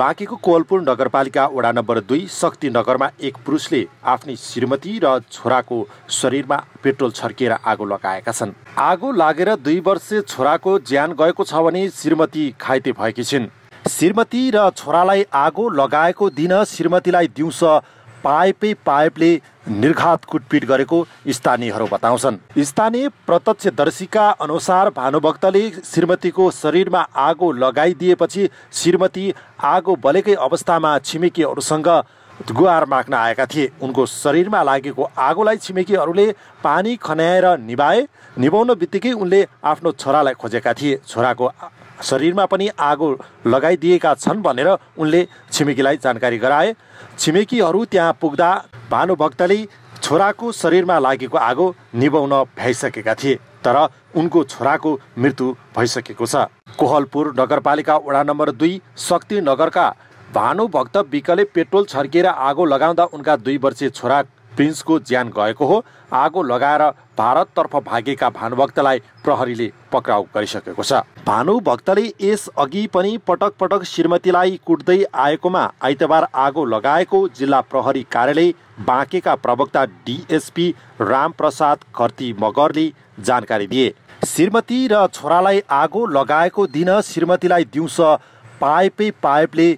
बाँकेको कोवलपुर नगरपालिका वडा नम्बर दुई शक्ति नगरमा एक पुरुषले आफ्नै श्रीमती र छोराको शरीरमा पेट्रोल छर्किएर आगो लगाएका छन् आगो लागेर दुई वर्ष छोराको ज्यान गएको छ भने श्रीमती घाइते भएकी छिन् श्रीमती र छोरालाई आगो लगाएको दिन श्रीमतीलाई दिउँसो पाइपै पाइपले निर्घात कुटपिट गरेको स्थानीयहरू बताउँछन् स्थानीय प्रत्यक्षदर्शीका अनुसार भानुभक्तले श्रीमतीको शरीरमा आगो लगाइदिएपछि श्रीमती आगो बलेकै अवस्थामा छिमेकीहरूसँग गुहार माग्न आएका थिए उनको शरीरमा लागेको आगोलाई छिमेकीहरूले पानी खन्याएर निभाए निभाउन बित्तिकै उनले आफ्नो छोरालाई खोजेका थिए छोराको शरीरमा पनि आगो लगाइदिएका छन् भनेर उनले छिमेकीलाई जानकारी गराए छिमेकीहरू त्यहाँ पुग्दा भानुभक्तले छोराको शरीरमा लागेको आगो निभाउन भ्याइसकेका थिए तर उनको छोराको मृत्यु भइसकेको छ कोहलपुर नगरपालिका वडा नम्बर दुई शक्ति नगरका भानुभक्त विकले पेट्रोल छर्किएर आगो लगाउँदा उनका दुई वर्षीय छोरा प्रिन्सको ज्यान गएको हो आगो लगाएर भारततर्फ भागेका भानुभक्तलाई प्रहरीले पक्राउ गरिसकेको छ भानुभक्तले यसअघि पनि पटक पटक श्रीमतीलाई कुट्दै आएकोमा आइतबार आगो लगाएको जिल्ला प्रहरी कार्यालय बाँकेका प्रवक्ता डिएसपी रामप्रसाद खर्ती मगरले जानकारी दिए श्रीमती र छोरालाई आगो लगाएको दिन श्रीमतीलाई दिउँसो पाइपै पाइपले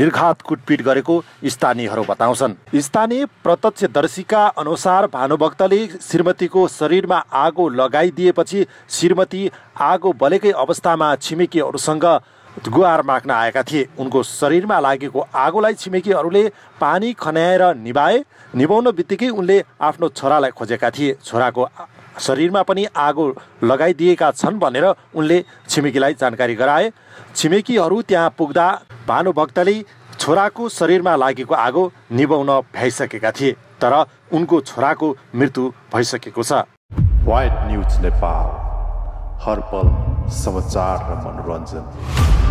निर्घात कुटपिट गरेको स्थानीयहरू बताउँछन् स्थानीय प्रत्यक्षदर्शीका अनुसार भानुभक्तले श्रीमतीको शरीरमा आगो लगाइदिएपछि श्रीमती आगो बलेकै अवस्थामा छिमेकीहरूसँग गुहार माग्न आएका थिए उनको शरीरमा लागेको आगोलाई छिमेकीहरूले पानी खन्याएर निभाए निभाउन बित्तिकै उनले आफ्नो छोरालाई खोजेका थिए छोराको शरीरमा पनि आगो लगाइदिएका छन् भनेर उनले छिमेकीलाई जानकारी गराए छिमेकीहरू त्यहाँ पुग्दा भानुभक्तले छोराको शरीरमा लागेको आगो निभाउन भ्याइसकेका थिए तर उनको छोराको मृत्यु भइसकेको छ वाइट न्युज नेपाल हर पल समाचार र मनोरञ्जन